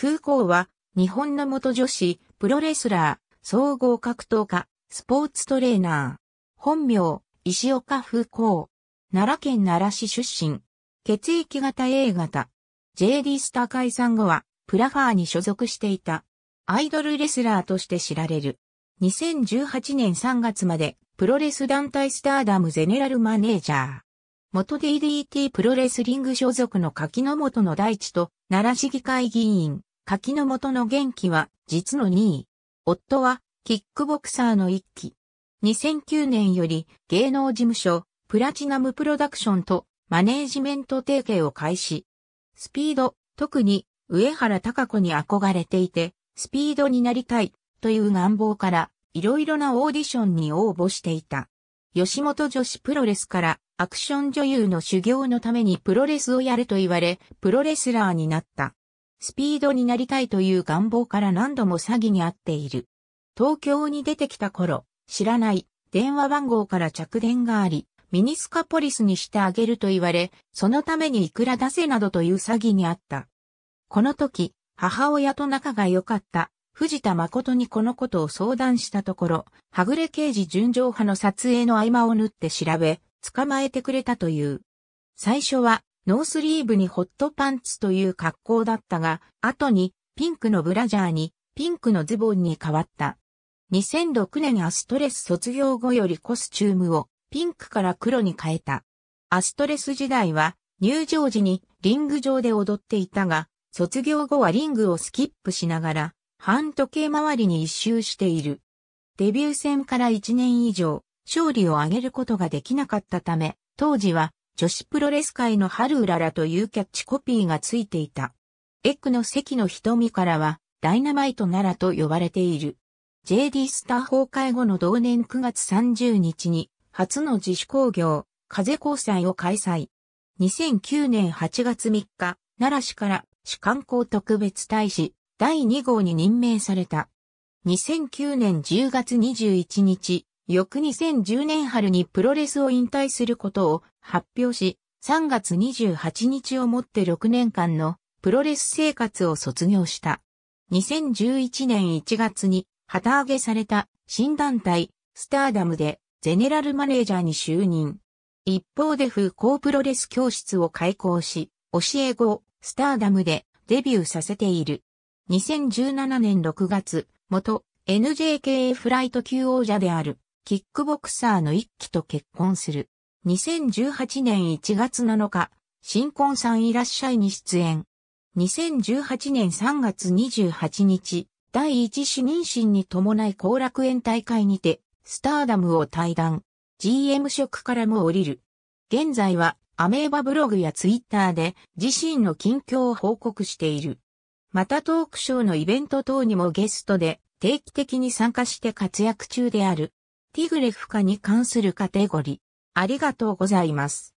風光は、日本の元女子、プロレスラー、総合格闘家、スポーツトレーナー。本名、石岡風光。奈良県奈良市出身。血液型 A 型。JD スター解散後は、プラファーに所属していた。アイドルレスラーとして知られる。2018年3月まで、プロレス団体スターダムゼネラルマネージャー。元 DDT プロレスリング所属の柿の本の大地と、奈良市議会議員。柿の元の元気は実の2位。夫はキックボクサーの1期。2009年より芸能事務所プラチナムプロダクションとマネージメント提携を開始。スピード、特に上原隆子に憧れていて、スピードになりたいという願望からいろいろなオーディションに応募していた。吉本女子プロレスからアクション女優の修行のためにプロレスをやると言われ、プロレスラーになった。スピードになりたいという願望から何度も詐欺に遭っている。東京に出てきた頃、知らない電話番号から着電があり、ミニスカポリスにしてあげると言われ、そのためにいくら出せなどという詐欺にあった。この時、母親と仲が良かった藤田誠にこのことを相談したところ、はぐれ刑事純情派の撮影の合間を縫って調べ、捕まえてくれたという。最初はノースリーブにホットパンツという格好だったが、後にピンクのブラジャーにピンクのズボンに変わった。2006年アストレス卒業後よりコスチュームをピンクから黒に変えた。アストレス時代は入場時にリング上で踊っていたが、卒業後はリングをスキップしながら、半時計回りに一周している。デビュー戦から1年以上、勝利を挙げることができなかったため、当時は女子プロレス界の春うららというキャッチコピーがついていた。エッグの席の瞳からは、ダイナマイトならと呼ばれている。JD スター崩壊後の同年9月30日に、初の自主工業、風交際を開催。2009年8月3日、奈良市から主観光特別大使第2号に任命された。2009年10月21日、翌2010年春にプロレスを引退することを発表し、3月28日をもって6年間のプロレス生活を卒業した。2011年1月に旗揚げされた新団体スターダムでゼネラルマネージャーに就任。一方で不興プロレス教室を開校し、教え子をスターダムでデビューさせている。2017年6月、元 NJKA フライト級王者であるキックボクサーの一期と結婚する。2018年1月7日、新婚さんいらっしゃいに出演。2018年3月28日、第一子妊娠に伴い後楽園大会にて、スターダムを退団。GM 職からも降りる。現在は、アメーバブログやツイッターで自身の近況を報告している。またトークショーのイベント等にもゲストで定期的に参加して活躍中である。ティグレフ化に関するカテゴリ。ありがとうございます。